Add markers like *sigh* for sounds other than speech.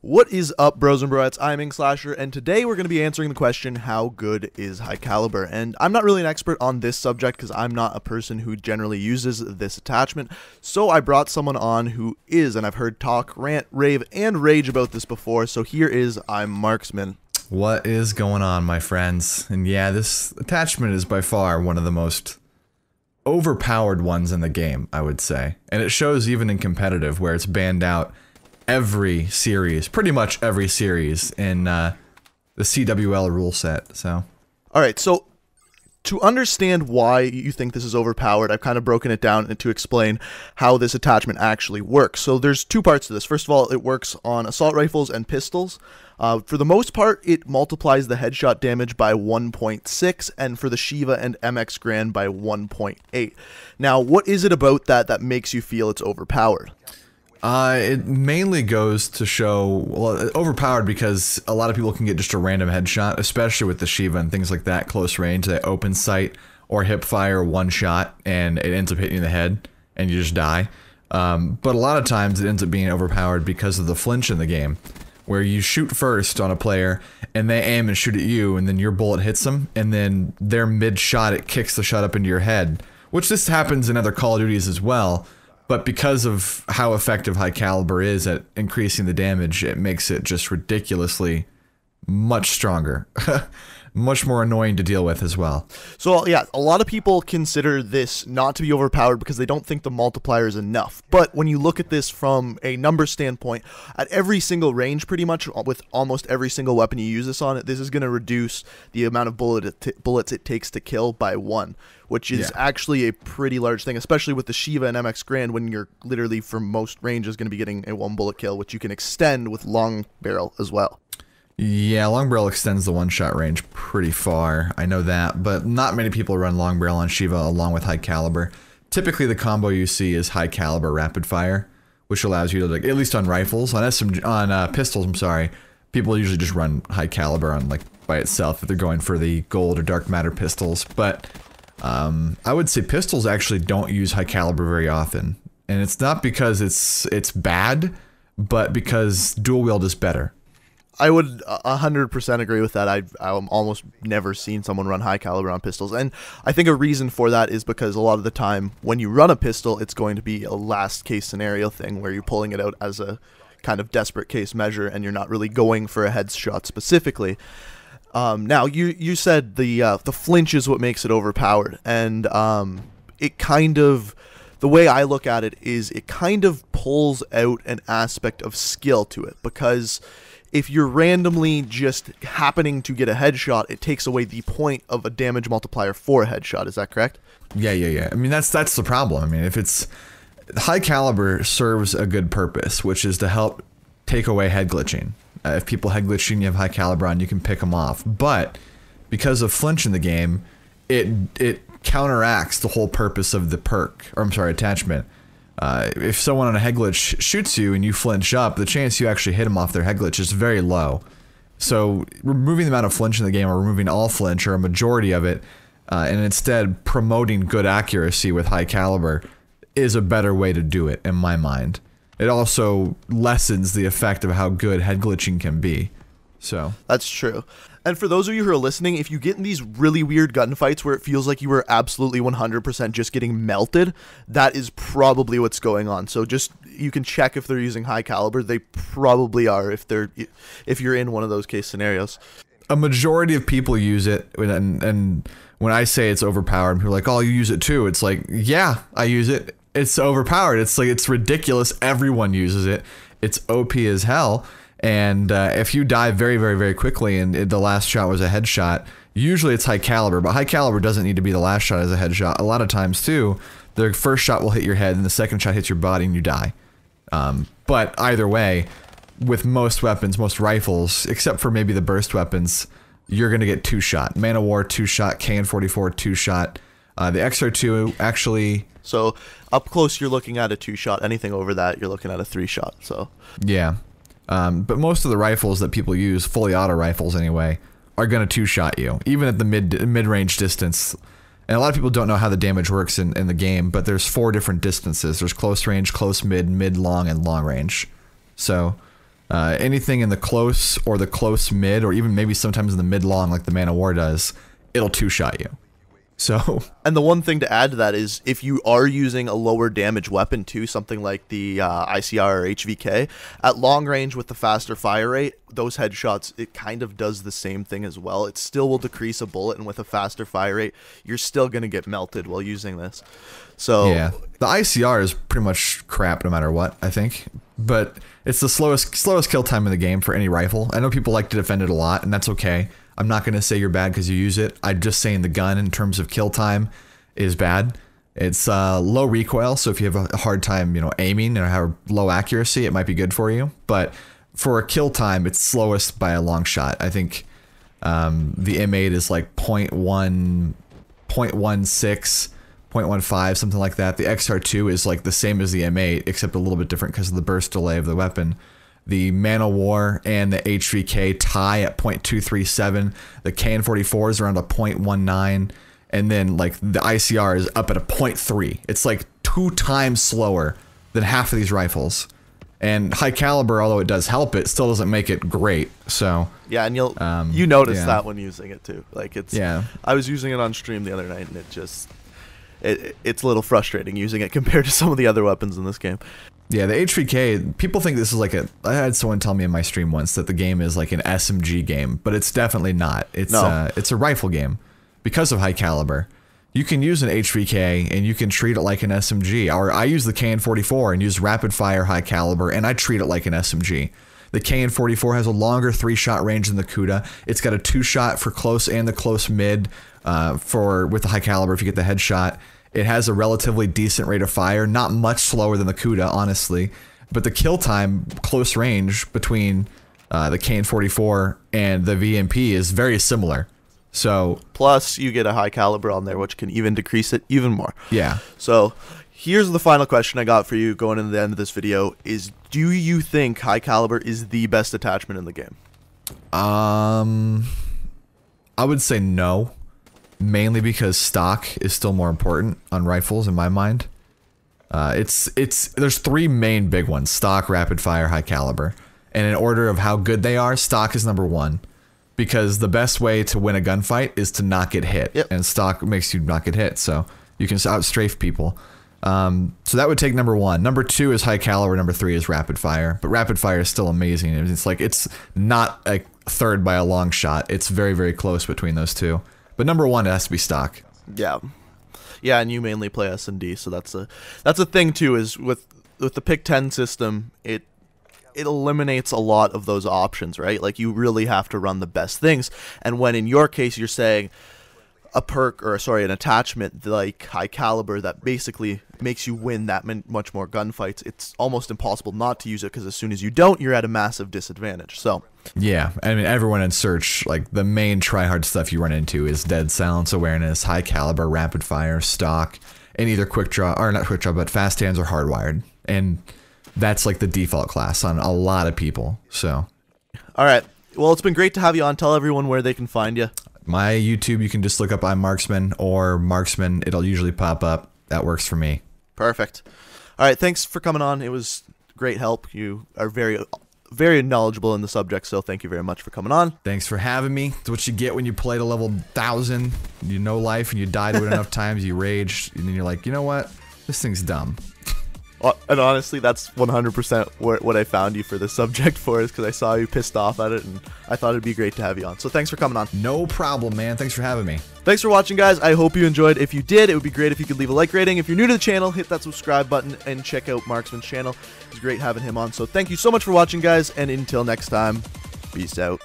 What is up, bros and broettes? I'm Ink Slasher, and today we're going to be answering the question, how good is High Caliber? And I'm not really an expert on this subject because I'm not a person who generally uses this attachment, so I brought someone on who is, and I've heard talk, rant, rave, and rage about this before, so here is I'm Marksman. What is going on, my friends? And yeah, this attachment is by far one of the most overpowered ones in the game, I would say. And it shows even in competitive, where it's banned out every series, pretty much every series in uh, the CWL rule set. So, all right. So, to understand why you think this is overpowered, I've kind of broken it down to explain how this attachment actually works. So, there's two parts to this. First of all, it works on assault rifles and pistols. Uh, for the most part, it multiplies the headshot damage by 1.6, and for the Shiva and MX Grand by 1.8. Now, what is it about that that makes you feel it's overpowered? Uh, it mainly goes to show well, overpowered because a lot of people can get just a random headshot, especially with the Shiva and things like that close range. They open sight or hip fire one shot and it ends up hitting you in the head and you just die. Um, but a lot of times it ends up being overpowered because of the flinch in the game, where you shoot first on a player and they aim and shoot at you, and then your bullet hits them, and then their mid shot it kicks the shot up into your head, which this happens in other Call of Duties as well but because of how effective high caliber is at increasing the damage, it makes it just ridiculously much stronger. *laughs* much more annoying to deal with as well. So yeah, a lot of people consider this not to be overpowered because they don't think the multiplier is enough. But when you look at this from a number standpoint, at every single range pretty much uh, with almost every single weapon you use this on, this is going to reduce the amount of bullet it bullets it takes to kill by 1, which is yeah. actually a pretty large thing, especially with the Shiva and MX Grand when you're literally for most range is going to be getting a one bullet kill, which you can extend with long barrel as well. Yeah, long barrel extends the one shot range pretty far. I know that, but not many people run long barrel on Shiva along with high caliber. Typically, the combo you see is high caliber rapid fire, which allows you to like at least on rifles on on uh, pistols. I'm sorry, people usually just run high caliber on like by itself if they're going for the gold or dark matter pistols. But um, I would say pistols actually don't use high caliber very often, and it's not because it's it's bad, but because dual wield is better I would uh, hundred percent agree with that. I've I'm almost never seen someone run high caliber on pistols, and I think a reason for that is because a lot of the time when you run a pistol, it's going to be a last case scenario thing where you're pulling it out as a kind of desperate case measure, and you're not really going for a headshot specifically. Um, now you you said the uh, the flinch is what makes it overpowered, and um, it kind of the way I look at it is it kind of pulls out an aspect of skill to it because if you're randomly just happening to get a headshot, it takes away the point of a damage multiplier for a headshot. Is that correct? Yeah, yeah, yeah. I mean, that's that's the problem. I mean, if it's high caliber serves a good purpose, which is to help take away head glitching. Uh, if people head glitching, you have high caliber on, you can pick them off. But because of flinch in the game, it it counteracts the whole purpose of the perk, or I'm sorry, attachment uh, if someone on a head glitch shoots you and you flinch up, the chance you actually hit them off their head glitch is very low. So removing the amount of flinch in the game, or removing all flinch, or a majority of it, uh, and instead promoting good accuracy with high caliber, is a better way to do it in my mind. It also lessens the effect of how good head glitching can be. So that's true. And for those of you who are listening, if you get in these really weird gunfights where it feels like you were absolutely 100% just getting melted, that is probably what's going on. So just you can check if they're using high caliber. They probably are if they're if you're in one of those case scenarios. A majority of people use it, and and when I say it's overpowered, people are like, "Oh, you use it too." It's like, yeah, I use it. It's overpowered. It's like it's ridiculous. Everyone uses it. It's OP as hell and uh, if you die very, very, very quickly and it, the last shot was a headshot, usually it's high caliber, but high caliber doesn't need to be the last shot as a headshot. A lot of times, too, the first shot will hit your head and the second shot hits your body and you die. Um, but either way, with most weapons, most rifles, except for maybe the burst weapons, you're going to get two shot. Man of War, two shot. KN44, two shot. Uh, the XR2 actually. So up close, you're looking at a two shot. Anything over that, you're looking at a three shot. So. Yeah. Um, but most of the rifles that people use, fully auto rifles anyway, are going to two shot you, even at the mid mid range distance. And a lot of people don't know how the damage works in, in the game, but there's four different distances. There's close range, close mid, mid long, and long range. So uh, anything in the close or the close mid, or even maybe sometimes in the mid long, like the Man of War does, it'll two shot you. So, *laughs* and the one thing to add to that is if you are using a lower damage weapon too, something like the uh, ICR or HVK, at long range with the faster fire rate, those headshots it kind of does the same thing as well. It still will decrease a bullet, and with a faster fire rate, you're still gonna get melted while using this. So yeah, the ICR is pretty much crap no matter what. I think, but it's the slowest slowest kill time in the game for any rifle. I know people like to defend it a lot, and that's okay. I'm not gonna say you're bad because you use it. I'm just saying the gun in terms of kill time is bad. It's uh, low recoil, so if you have a hard time, you know, aiming and have low accuracy, it might be good for you. But for a kill time, it's slowest by a long shot. I think um, the M8 is like 0.1, 0.16 0.15, something like that. The XR2 is like the same as the M8, except a little bit different because of the burst delay of the weapon. The Man o' War and the H3K tie at 0.237. The KN44 is around a 0.19. And then like the ICR is up at a 0.3. It's like two times slower than half of these rifles. And high caliber, although it does help, it still doesn't make it great. So yeah, and you'll um, you notice yeah. that when using it too. Like it's yeah. I was using it on stream the other night, and it just it, it's a little frustrating using it *laughs* compared to some of the other weapons in this game. Yeah, the H3K, people think this is like a. I had someone tell me in my stream once that the game is like an SMG game, but it's definitely not. It's no. Uh, it's a rifle game because of high caliber. You can use an H3K and you can treat it like an SMG. Or I use the KN44 and use rapid fire high caliber and I treat it like an SMG. The KN44 has a longer three shot range than the CUDA. It's got a two shot for close and the close mid uh, for with the high caliber if you get the headshot. It has a relatively decent rate of fire, not much slower than the CUDA, honestly. But the kill time close range between uh, the KN44 and the VMP is very similar. So plus you get a high caliber on there, which can even decrease it even more. Yeah. So here's the final question I got for you going into the end of this video: Is do you think High Caliber is the best attachment in the game? Um, I would say no, mainly because stock is still more important on rifles in my mind. Uh, it's it's there's three main big ones: stock, rapid fire, high caliber, and in order of how good they are, stock is number one because the best way to win a gunfight is to not get hit, yep. and stock makes you not get hit, so you can out strafe people. Um, so that would take number one. Number two is high caliber. Number three is rapid fire. But rapid fire is still amazing. It's like it's not a third by a long shot. It's very very close between those two. But number one it has to be stock. Yeah, yeah. And you mainly play S and D, so that's a that's a thing too. Is with with the pick ten system, it it eliminates a lot of those options, right? Like you really have to run the best things. And when in your case you're saying a perk or sorry an attachment like high caliber that basically makes you win that much more gunfights it's almost impossible not to use it because as soon as you don't you're at a massive disadvantage so yeah i mean everyone in search like the main tryhard stuff you run into is dead silence awareness high caliber rapid fire stock and either quick draw or not quick draw but fast hands are hardwired and that's like the default class on a lot of people so all right well, it's been great to have you on. Tell everyone where they can find you my YouTube, you can just look up I'm Marksman or Marksman. It'll usually pop up. That works for me. Perfect. All right. Thanks for coming on. It was great help. You are very, very knowledgeable in the subject. So thank you very much for coming on. Thanks for having me. It's what you get when you play to level 1000. You know life and you die to it enough times. You rage. And then you're like, you know what? This thing's dumb. Uh, and honestly, that's 100% what I found you for this *laughs* subject for is because I saw you pissed off at it and I thought it'd be great to have you on. So thanks for coming on. No problem, man. Thanks for having me. Thanks for watching, guys. I hope you enjoyed. If you did, it would be great if you could leave a like rating. If you're new to the channel, hit that subscribe button and check out Marksman's channel. It's great having him on. So thank you so much for watching, guys. And until next time, peace out.